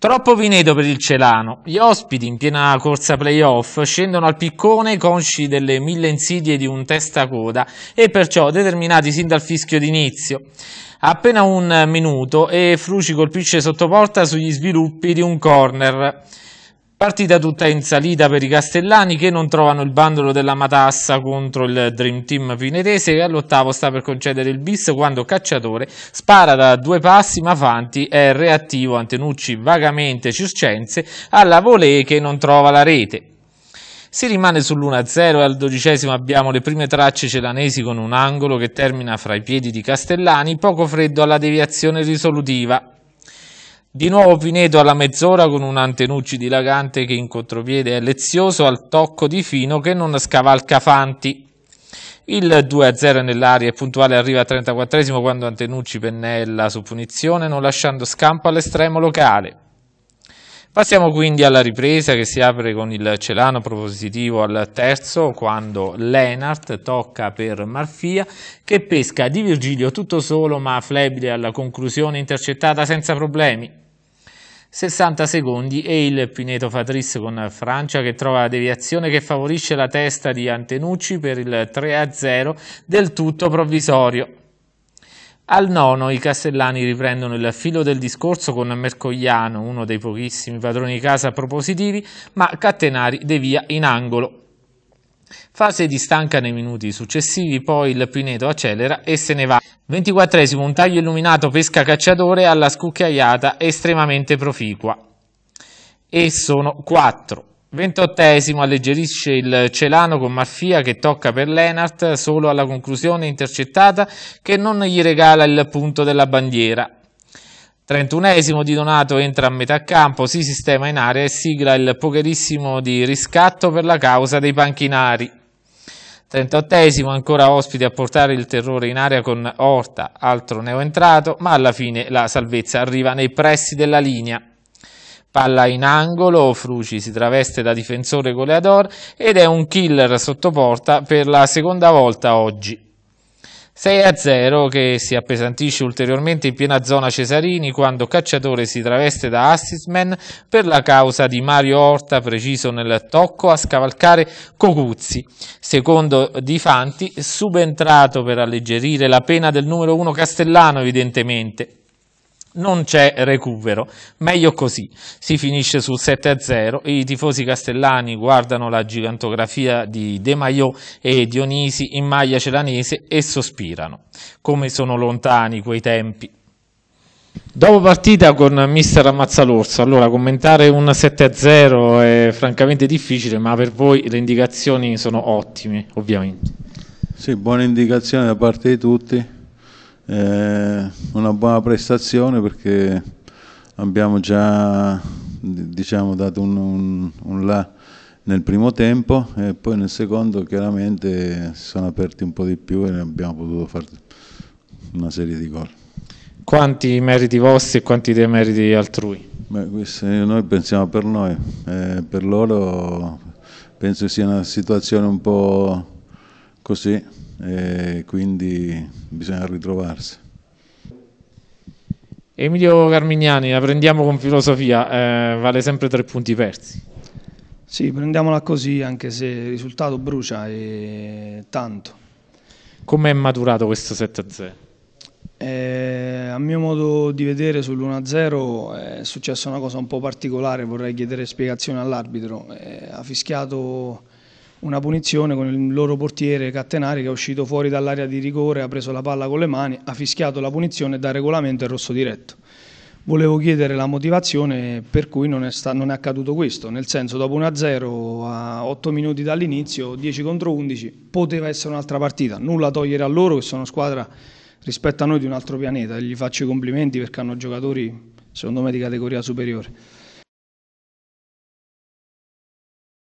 Troppo Vineto per il Celano. Gli ospiti in piena corsa playoff scendono al piccone consci delle mille insidie di un testacoda e perciò determinati sin dal fischio d'inizio. Appena un minuto e Fruci colpisce sottoporta sugli sviluppi di un corner. Partita tutta in salita per i castellani che non trovano il bandolo della matassa contro il Dream Team pinetese che all'ottavo sta per concedere il bis quando Cacciatore spara da due passi ma Fanti è reattivo Antenucci vagamente circense alla volée che non trova la rete. Si rimane sull'1-0 e al dodicesimo abbiamo le prime tracce celanesi con un angolo che termina fra i piedi di Castellani, poco freddo alla deviazione risolutiva. Di nuovo Pineto alla mezz'ora con un Antenucci dilagante che in contropiede è lezioso al tocco di Fino che non scavalca Fanti. Il 2-0 nell'aria e puntuale arriva al 34 quando Antenucci pennella su punizione non lasciando scampo all'estremo locale. Passiamo quindi alla ripresa che si apre con il Celano propositivo al terzo quando Lennart tocca per Marfia che pesca di Virgilio tutto solo ma flebile alla conclusione intercettata senza problemi. 60 secondi e il Pineto Fatris con Francia che trova la deviazione che favorisce la testa di Antenucci per il 3-0 del tutto provvisorio. Al nono i castellani riprendono il filo del discorso con Mercogliano, uno dei pochissimi padroni di casa propositivi, ma Catenari devia in angolo. Fase di stanca nei minuti successivi, poi il Pineto accelera e se ne va. 24 un taglio illuminato pesca cacciatore alla scucchiaiata estremamente proficua. E sono 4. Ventottesimo alleggerisce il Celano con Maffia che tocca per Lenart solo alla conclusione intercettata che non gli regala il punto della bandiera. Trentunesimo di Donato entra a metà campo, si sistema in area e sigla il pocherissimo di riscatto per la causa dei panchinari. 38esimo ancora ospite a portare il terrore in area con Orta, altro neoentrato, ma alla fine la salvezza arriva nei pressi della linea palla in angolo, Fruci si traveste da difensore goleador ed è un killer sottoporta per la seconda volta oggi. 6-0 che si appesantisce ulteriormente in piena zona Cesarini quando Cacciatore si traveste da assistman per la causa di Mario Orta preciso nel tocco a scavalcare Cocuzzi. Secondo Di Fanti, subentrato per alleggerire la pena del numero 1 Castellano evidentemente non c'è recupero. Meglio così. Si finisce sul 7-0. I tifosi castellani guardano la gigantografia di De Maio e Dionisi in maglia celanese e sospirano. Come sono lontani quei tempi. Dopo partita con mister Ammazzalorso, allora commentare un 7-0 è francamente difficile, ma per voi le indicazioni sono ottime, ovviamente. Sì, buone indicazioni da parte di tutti eh, una buona prestazione perché abbiamo già diciamo, dato un, un, un là nel primo tempo e poi nel secondo chiaramente si sono aperti un po' di più e abbiamo potuto fare una serie di gol. Quanti meriti vostri e quanti demeriti altrui? Beh, noi pensiamo per noi, eh, per loro penso sia una situazione un po' così, e quindi bisogna ritrovarsi. Emilio Carmignani, la prendiamo con filosofia, eh, vale sempre tre punti persi. Sì, prendiamola così, anche se il risultato brucia e tanto. Come è maturato questo 7-0? Eh, a mio modo di vedere sull'1-0 eh, è successa una cosa un po' particolare, vorrei chiedere spiegazione all'arbitro. Eh, ha fischiato una punizione con il loro portiere Cattenari che è uscito fuori dall'area di rigore, ha preso la palla con le mani, ha fischiato la punizione da regolamento e rosso diretto. Volevo chiedere la motivazione per cui non è, non è accaduto questo, nel senso dopo 1-0 a 8 minuti dall'inizio, 10 contro 11, poteva essere un'altra partita, nulla togliere a loro che sono squadra rispetto a noi di un altro pianeta e gli faccio i complimenti perché hanno giocatori secondo me di categoria superiore.